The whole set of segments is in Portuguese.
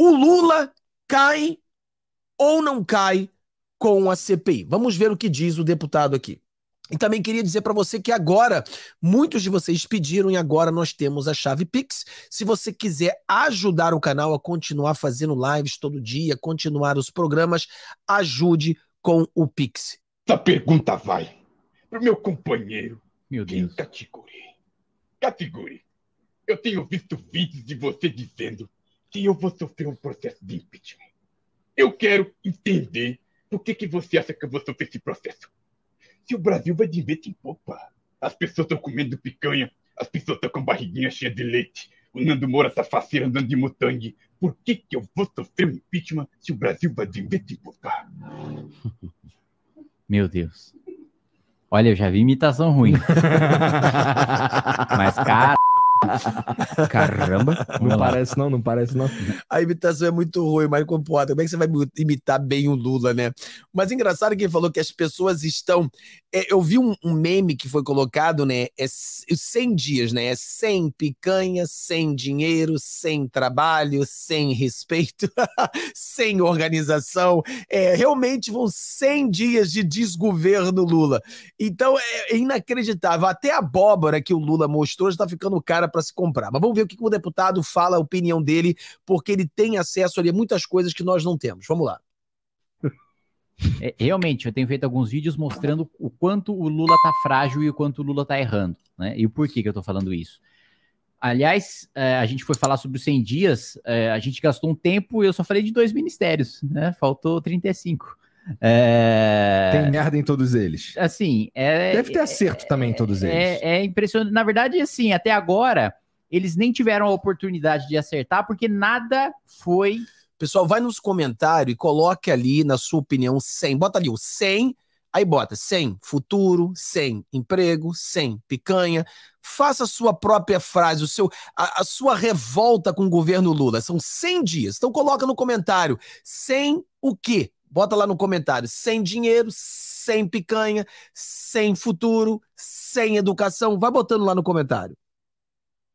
O Lula cai ou não cai com a CPI? Vamos ver o que diz o deputado aqui. E também queria dizer para você que agora, muitos de vocês pediram e agora nós temos a chave Pix. Se você quiser ajudar o canal a continuar fazendo lives todo dia, continuar os programas, ajude com o Pix. Essa pergunta vai pro meu companheiro. Meu Deus. Categori. Categori. Eu tenho visto vídeos de você dizendo que eu vou sofrer um processo de impeachment. Eu quero entender por que, que você acha que eu vou sofrer esse processo. Se o Brasil vai de vento em popa, as pessoas estão comendo picanha, as pessoas estão com barriguinha cheia de leite, o Nando Moura está faceira andando de Mutang. Por que, que eu vou sofrer um impeachment se o Brasil vai de vento em popa? Meu Deus. Olha, eu já vi imitação ruim. Mas, cara. Caramba, não parece não, não parece não. A imitação é muito ruim, mas comporta. Como é que você vai imitar bem o Lula, né? Mas engraçado que ele falou que as pessoas estão. É, eu vi um, um, meme que foi colocado, né? É 100 dias, né? É sem picanha, sem dinheiro, sem trabalho, sem respeito, sem organização. É, realmente vão 100 dias de desgoverno Lula. Então é, é inacreditável. Até a abóbora que o Lula mostrou já tá ficando cara era para se comprar. Mas vamos ver o que o deputado fala, a opinião dele, porque ele tem acesso ali a muitas coisas que nós não temos. Vamos lá. É, realmente, eu tenho feito alguns vídeos mostrando o quanto o Lula tá frágil e o quanto o Lula tá errando, né? E o porquê que eu tô falando isso. Aliás, é, a gente foi falar sobre os 100 dias, é, a gente gastou um tempo e eu só falei de dois ministérios, né? Faltou 35. É... Tem merda em todos eles. Assim, é... Deve ter é, acerto é... também em todos é, eles. É, é impressionante. Na verdade, assim, até agora, eles nem tiveram a oportunidade de acertar, porque nada foi... Pessoal, vai nos comentários e coloque ali, na sua opinião, 100. Bota ali o 100, aí bota 100, futuro, 100, emprego, 100, picanha. Faça a sua própria frase, o seu, a, a sua revolta com o governo Lula. São 100 dias. Então coloca no comentário, 100 o quê? Bota lá no comentário. Sem dinheiro, sem picanha, sem futuro, sem educação. Vai botando lá no comentário.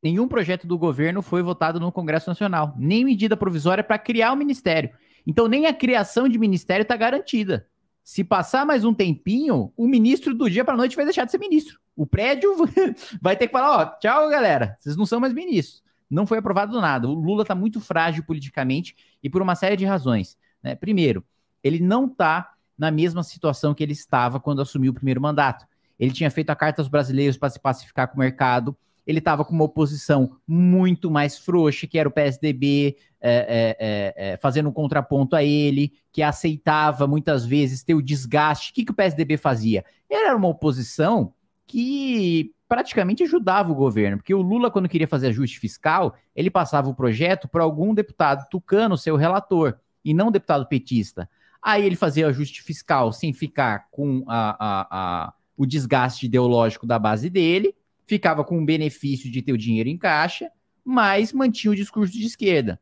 Nenhum projeto do governo foi votado no Congresso Nacional, nem medida provisória para criar o ministério. Então, nem a criação de ministério está garantida. Se passar mais um tempinho, o ministro do dia para noite vai deixar de ser ministro. O prédio vai ter que falar: ó, tchau, galera, vocês não são mais ministros. Não foi aprovado nada. O Lula está muito frágil politicamente e por uma série de razões. Né? Primeiro, ele não está na mesma situação que ele estava quando assumiu o primeiro mandato. Ele tinha feito a carta aos brasileiros para se pacificar com o mercado, ele estava com uma oposição muito mais frouxa, que era o PSDB, é, é, é, é, fazendo um contraponto a ele, que aceitava muitas vezes ter o desgaste. O que, que o PSDB fazia? Era uma oposição que praticamente ajudava o governo, porque o Lula, quando queria fazer ajuste fiscal, ele passava o projeto para algum deputado tucano, seu relator, e não deputado petista. Aí ele fazia ajuste fiscal sem ficar com a, a, a, o desgaste ideológico da base dele, ficava com o benefício de ter o dinheiro em caixa, mas mantinha o discurso de esquerda.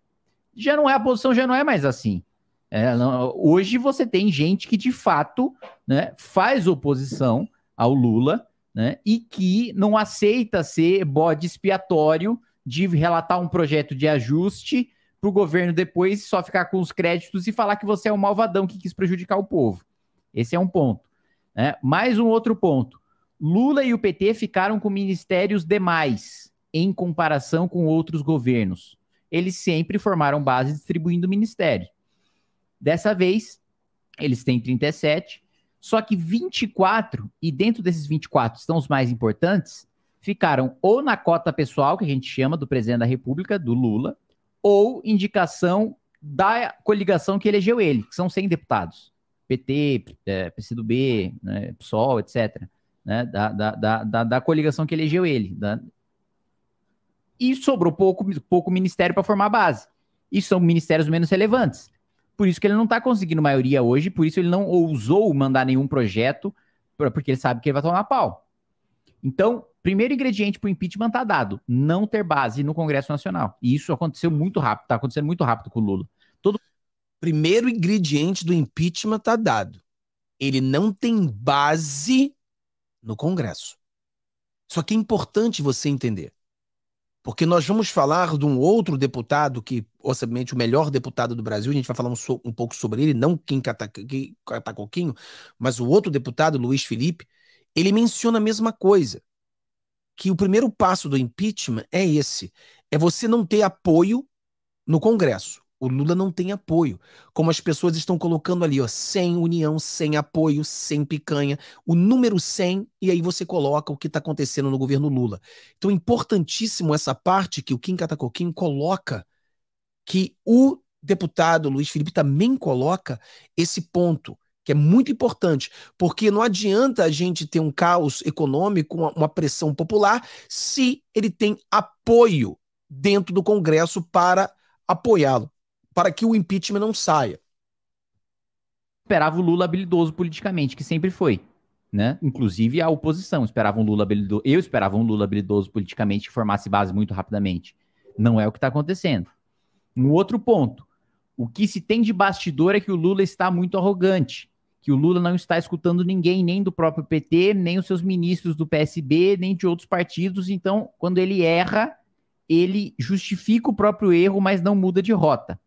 Já não é a posição, já não é mais assim. É, não, hoje você tem gente que de fato né, faz oposição ao Lula né, e que não aceita ser bode expiatório de relatar um projeto de ajuste para o governo depois só ficar com os créditos e falar que você é um malvadão que quis prejudicar o povo. Esse é um ponto. Né? Mais um outro ponto. Lula e o PT ficaram com ministérios demais em comparação com outros governos. Eles sempre formaram base distribuindo ministério. Dessa vez, eles têm 37, só que 24, e dentro desses 24 estão os mais importantes, ficaram ou na cota pessoal, que a gente chama do presidente da República, do Lula, ou indicação da coligação que elegeu ele, que são 100 deputados. PT, é, PCdoB, né, PSOL, etc. Né, da, da, da, da, coligação que elegeu ele. Da... E sobrou pouco, pouco ministério para formar a base. E são ministérios menos relevantes. Por isso que ele não está conseguindo maioria hoje, por isso ele não ousou mandar nenhum projeto, porque ele sabe que ele vai tomar pau. Então, Primeiro ingrediente para o impeachment está dado: não ter base no Congresso Nacional. E isso aconteceu muito rápido, está acontecendo muito rápido com o Lula. Todo... Primeiro ingrediente do impeachment está dado: ele não tem base no Congresso. Só que é importante você entender, porque nós vamos falar de um outro deputado que, obviamente, o melhor deputado do Brasil, a gente vai falar um, so, um pouco sobre ele, não Kim Catacoquinho, mas o outro deputado, Luiz Felipe, ele menciona a mesma coisa que o primeiro passo do impeachment é esse: é você não ter apoio no Congresso. O Lula não tem apoio. Como as pessoas estão colocando ali, ó, sem união, sem apoio, sem picanha, o número 100, e aí você coloca o que está acontecendo no governo Lula. Então, é importantíssimo essa parte que o Kim Katakoquim coloca, que o deputado Luiz Felipe também coloca esse ponto que é muito importante, porque não adianta a gente ter um caos econômico, uma, uma pressão popular, se ele tem apoio dentro do Congresso para apoiá-lo, para que o impeachment não saia. Esperava o Lula habilidoso politicamente, que sempre foi. Né? Inclusive a oposição esperava um Lula habilidoso. Eu esperava um Lula habilidoso politicamente que formasse base muito rapidamente. Não é o que está acontecendo. Um outro ponto. O que se tem de bastidor é que o Lula está muito arrogante que o Lula não está escutando ninguém, nem do próprio PT, nem os seus ministros do PSB, nem de outros partidos. Então, quando ele erra, ele justifica o próprio erro, mas não muda de rota.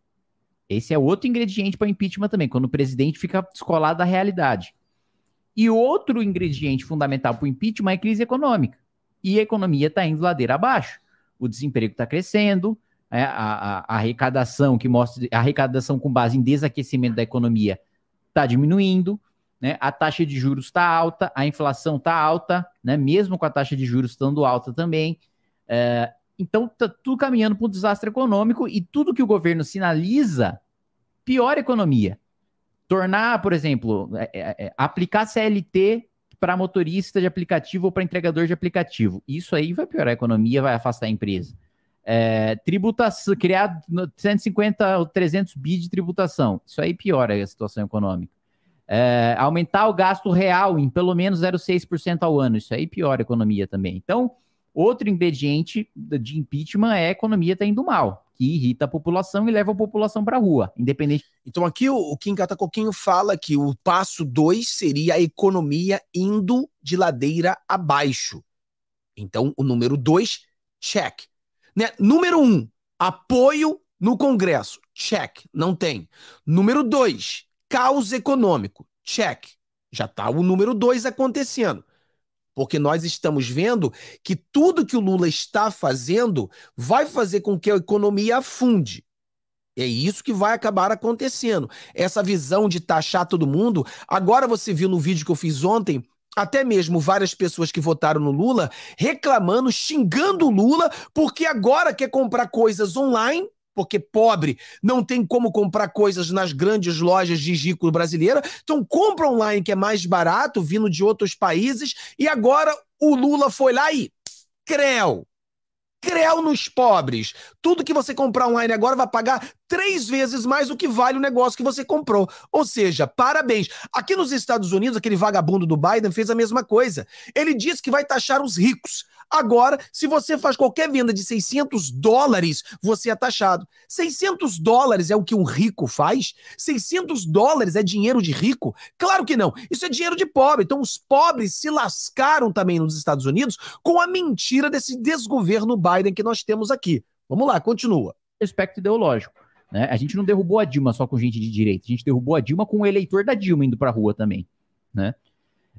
Esse é outro ingrediente para impeachment também, quando o presidente fica descolado da realidade. E outro ingrediente fundamental para o impeachment é crise econômica. E a economia está indo ladeira abaixo. O desemprego está crescendo, né? a, a, a arrecadação que mostra a arrecadação com base em desaquecimento da economia está diminuindo, né? a taxa de juros está alta, a inflação está alta, né? mesmo com a taxa de juros estando alta também. É, então, tá tudo caminhando para um desastre econômico e tudo que o governo sinaliza pior economia. Tornar, por exemplo, é, é, é aplicar CLT para motorista de aplicativo ou para entregador de aplicativo. Isso aí vai piorar a economia, vai afastar a empresa. É, tributação, criar 150 ou 300 bi de tributação. Isso aí piora a situação econômica. É, aumentar o gasto real em pelo menos 0,6% ao ano. Isso aí piora a economia também. Então, outro ingrediente de impeachment é a economia está indo mal, que irrita a população e leva a população para a rua, independente. Então, aqui o, o Kim Catacoquinho fala que o passo 2 seria a economia indo de ladeira abaixo. Então, o número 2, check né? Número um, apoio no Congresso. Check, não tem. Número dois, caos econômico. Check. Já está o número dois acontecendo. Porque nós estamos vendo que tudo que o Lula está fazendo vai fazer com que a economia afunde. É isso que vai acabar acontecendo. Essa visão de taxar todo mundo. Agora você viu no vídeo que eu fiz ontem até mesmo várias pessoas que votaram no Lula reclamando, xingando o Lula, porque agora quer comprar coisas online porque pobre não tem como comprar coisas nas grandes lojas de rico brasileira, então compra online que é mais barato, vindo de outros países, e agora o Lula foi lá e creu. Creu nos pobres. Tudo que você comprar online agora vai pagar três vezes mais o que vale o negócio que você comprou. Ou seja, parabéns. Aqui nos Estados Unidos, aquele vagabundo do Biden fez a mesma coisa. Ele disse que vai taxar os ricos. Agora, se você faz qualquer venda de 600 dólares, você é taxado. 600 dólares é o que um rico faz? 600 dólares é dinheiro de rico? Claro que não. Isso é dinheiro de pobre. Então, os pobres se lascaram também nos Estados Unidos com a mentira desse desgoverno Biden que nós temos aqui. Vamos lá, continua. Aspecto ideológico né? A gente não derrubou a Dilma só com gente de direita, a gente derrubou a Dilma com o eleitor da Dilma indo para a rua também. Né?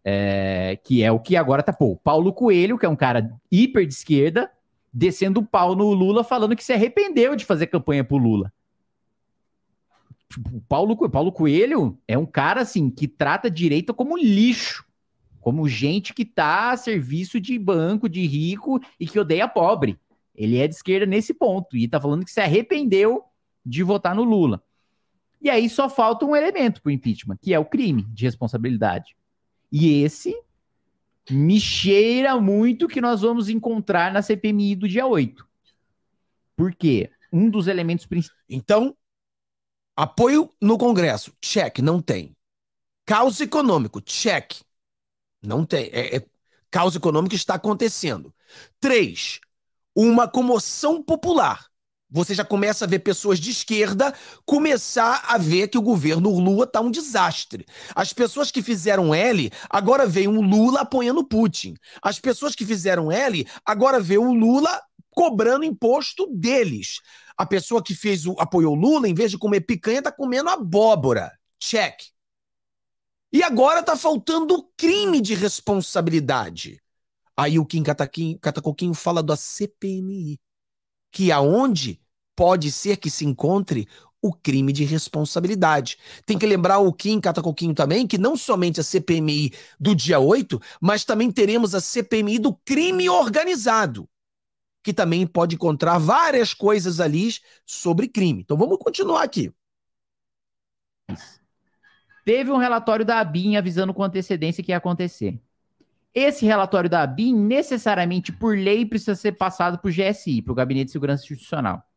É, que é o que agora tá, pô, Paulo Coelho, que é um cara hiper de esquerda, descendo o pau no Lula, falando que se arrependeu de fazer campanha pro Lula. O Paulo, Paulo Coelho é um cara, assim, que trata a direita como lixo, como gente que tá a serviço de banco, de rico e que odeia pobre. Ele é de esquerda nesse ponto e tá falando que se arrependeu de votar no Lula. E aí só falta um elemento para o impeachment, que é o crime de responsabilidade. E esse me cheira muito que nós vamos encontrar na CPMI do dia 8. Por quê? Um dos elementos principais. Então, apoio no Congresso, check, não tem. Caos econômico, check. Não tem. É, é, caos econômico está acontecendo. Três, uma comoção popular. Você já começa a ver pessoas de esquerda começar a ver que o governo Lula tá um desastre. As pessoas que fizeram L, agora veem um Lula apoiando Putin. As pessoas que fizeram L, agora vê o Lula cobrando imposto deles. A pessoa que fez o apoiou Lula, em vez de comer picanha, tá comendo abóbora. Check. E agora tá faltando crime de responsabilidade. Aí o Kim Catacoquinho fala da CPMI, que aonde pode ser que se encontre o crime de responsabilidade. Tem que lembrar o Kim Catacoquinho também, que não somente a CPMI do dia 8, mas também teremos a CPMI do crime organizado, que também pode encontrar várias coisas ali sobre crime. Então vamos continuar aqui. Teve um relatório da ABIN avisando com antecedência que ia acontecer. Esse relatório da ABIN, necessariamente, por lei, precisa ser passado para o GSI, para o Gabinete de Segurança Institucional.